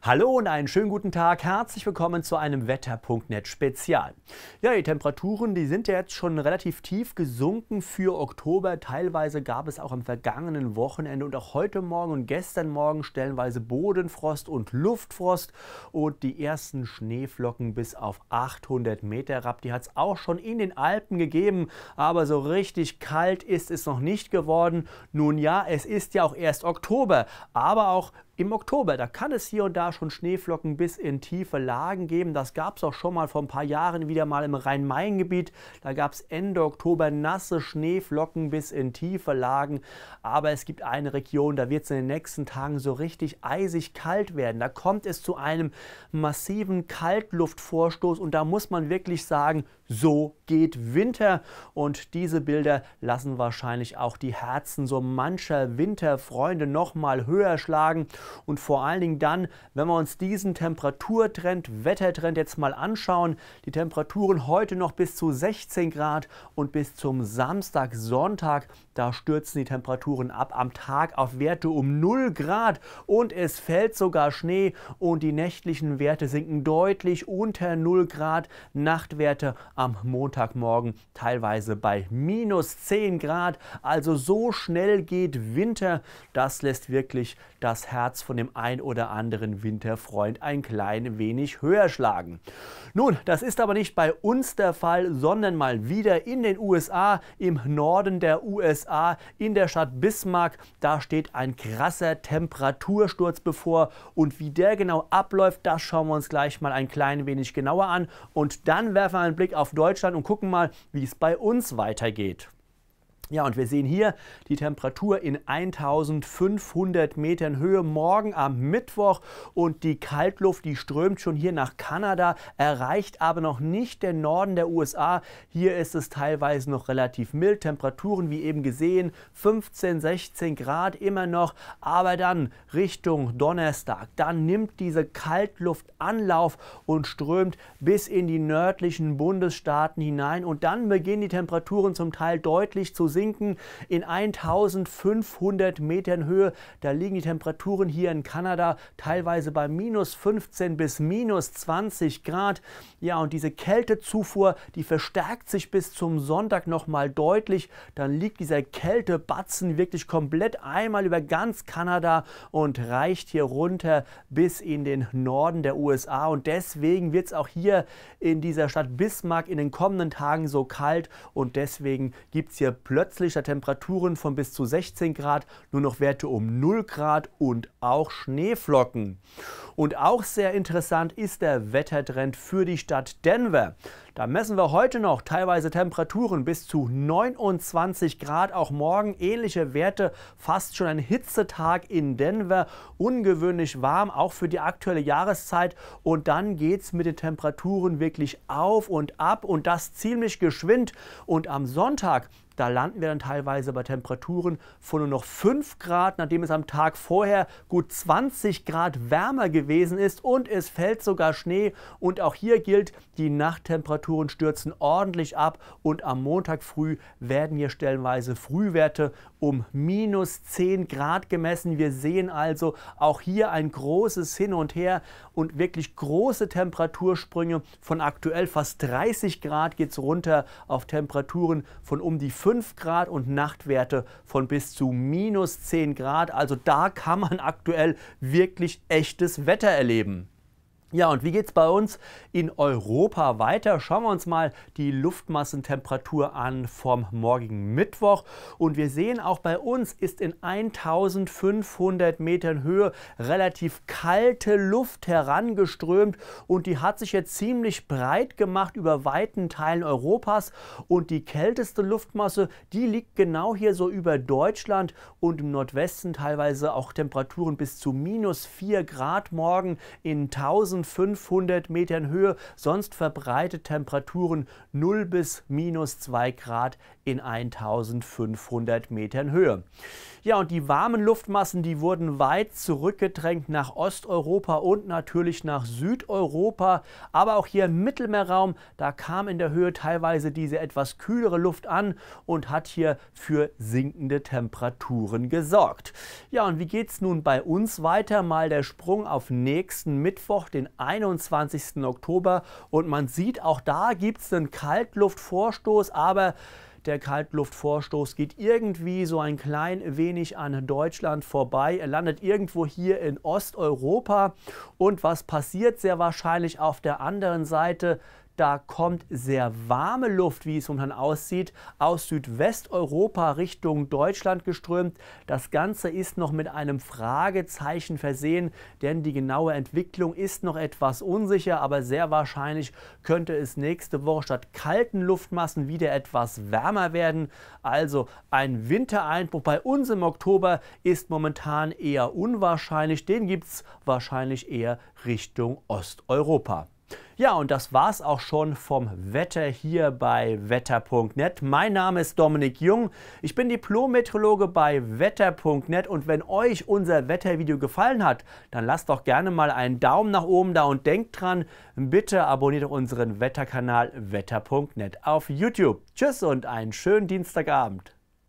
Hallo und einen schönen guten Tag. Herzlich willkommen zu einem Wetter.net Spezial. Ja, die Temperaturen, die sind ja jetzt schon relativ tief gesunken für Oktober. Teilweise gab es auch am vergangenen Wochenende und auch heute Morgen und gestern Morgen stellenweise Bodenfrost und Luftfrost und die ersten Schneeflocken bis auf 800 Meter ab. Die hat es auch schon in den Alpen gegeben, aber so richtig kalt ist es noch nicht geworden. Nun ja, es ist ja auch erst Oktober, aber auch im Oktober, da kann es hier und da schon Schneeflocken bis in tiefe Lagen geben. Das gab es auch schon mal vor ein paar Jahren wieder mal im Rhein-Main-Gebiet. Da gab es Ende Oktober nasse Schneeflocken bis in tiefe Lagen. Aber es gibt eine Region, da wird es in den nächsten Tagen so richtig eisig kalt werden. Da kommt es zu einem massiven Kaltluftvorstoß und da muss man wirklich sagen, so geht Winter. Und diese Bilder lassen wahrscheinlich auch die Herzen so mancher Winterfreunde nochmal höher schlagen. Und vor allen Dingen dann, wenn wir uns diesen Temperaturtrend, Wettertrend jetzt mal anschauen, die Temperaturen heute noch bis zu 16 Grad und bis zum Samstag, Sonntag, da stürzen die Temperaturen ab am Tag auf Werte um 0 Grad und es fällt sogar Schnee und die nächtlichen Werte sinken deutlich unter 0 Grad. Nachtwerte am Montagmorgen teilweise bei minus 10 Grad. Also so schnell geht Winter. Das lässt wirklich das Herz Herz von dem ein oder anderen Winterfreund ein klein wenig höher schlagen. Nun, das ist aber nicht bei uns der Fall, sondern mal wieder in den USA, im Norden der USA, in der Stadt Bismarck. Da steht ein krasser Temperatursturz bevor und wie der genau abläuft, das schauen wir uns gleich mal ein klein wenig genauer an und dann werfen wir einen Blick auf Deutschland und gucken mal, wie es bei uns weitergeht. Ja, und wir sehen hier die Temperatur in 1500 Metern Höhe morgen am Mittwoch und die Kaltluft, die strömt schon hier nach Kanada, erreicht aber noch nicht den Norden der USA. Hier ist es teilweise noch relativ mild, Temperaturen wie eben gesehen 15, 16 Grad immer noch, aber dann Richtung Donnerstag, dann nimmt diese Kaltluft Anlauf und strömt bis in die nördlichen Bundesstaaten hinein und dann beginnen die Temperaturen zum Teil deutlich zu sinken sinken in 1500 Metern Höhe. Da liegen die Temperaturen hier in Kanada teilweise bei minus 15 bis minus 20 Grad. Ja, und diese Kältezufuhr, die verstärkt sich bis zum Sonntag nochmal deutlich. Dann liegt dieser Kältebatzen wirklich komplett einmal über ganz Kanada und reicht hier runter bis in den Norden der USA. Und deswegen wird es auch hier in dieser Stadt Bismarck in den kommenden Tagen so kalt und deswegen gibt es hier plötzlich plötzlicher Temperaturen von bis zu 16 Grad, nur noch Werte um 0 Grad und auch Schneeflocken. Und auch sehr interessant ist der Wettertrend für die Stadt Denver. Da messen wir heute noch teilweise Temperaturen bis zu 29 Grad. Auch morgen ähnliche Werte, fast schon ein Hitzetag in Denver. Ungewöhnlich warm, auch für die aktuelle Jahreszeit. Und dann geht es mit den Temperaturen wirklich auf und ab und das ziemlich geschwind. Und am Sonntag, da landen wir dann teilweise bei Temperaturen von nur noch 5 Grad, nachdem es am Tag vorher gut 20 Grad wärmer gewesen ist. Und es fällt sogar Schnee. Und auch hier gilt, die Nachttemperatur Temperaturen stürzen ordentlich ab und am Montag früh werden hier stellenweise Frühwerte um minus 10 Grad gemessen. Wir sehen also auch hier ein großes Hin und Her und wirklich große Temperatursprünge. Von aktuell fast 30 Grad geht es runter auf Temperaturen von um die 5 Grad und Nachtwerte von bis zu minus 10 Grad. Also da kann man aktuell wirklich echtes Wetter erleben. Ja, und wie geht es bei uns in Europa weiter? Schauen wir uns mal die Luftmassentemperatur an vom morgigen Mittwoch. Und wir sehen, auch bei uns ist in 1500 Metern Höhe relativ kalte Luft herangeströmt. Und die hat sich jetzt ziemlich breit gemacht über weiten Teilen Europas. Und die kälteste Luftmasse, die liegt genau hier so über Deutschland und im Nordwesten teilweise auch Temperaturen bis zu minus 4 Grad morgen in 1000. 1500 Metern Höhe, sonst verbreitet Temperaturen 0 bis minus 2 Grad in 1500 Metern Höhe. Ja, und die warmen Luftmassen, die wurden weit zurückgedrängt nach Osteuropa und natürlich nach Südeuropa, aber auch hier im Mittelmeerraum, da kam in der Höhe teilweise diese etwas kühlere Luft an und hat hier für sinkende Temperaturen gesorgt. Ja, und wie geht es nun bei uns weiter? Mal der Sprung auf nächsten Mittwoch, den 21. Oktober. Und man sieht, auch da gibt es einen Kaltluftvorstoß, aber der Kaltluftvorstoß geht irgendwie so ein klein wenig an Deutschland vorbei, er landet irgendwo hier in Osteuropa. Und was passiert sehr wahrscheinlich auf der anderen Seite? Da kommt sehr warme Luft, wie es momentan aussieht, aus Südwesteuropa Richtung Deutschland geströmt. Das Ganze ist noch mit einem Fragezeichen versehen, denn die genaue Entwicklung ist noch etwas unsicher, aber sehr wahrscheinlich könnte es nächste Woche statt kalten Luftmassen wieder etwas wärmer werden. Also ein Wintereinbruch bei uns im Oktober ist momentan eher unwahrscheinlich. Den gibt es wahrscheinlich eher Richtung Osteuropa. Ja, und das war's auch schon vom Wetter hier bei wetter.net. Mein Name ist Dominik Jung. Ich bin Diplom-Meteorologe bei wetter.net und wenn euch unser Wettervideo gefallen hat, dann lasst doch gerne mal einen Daumen nach oben da und denkt dran, bitte abonniert unseren Wetterkanal wetter.net auf YouTube. Tschüss und einen schönen Dienstagabend.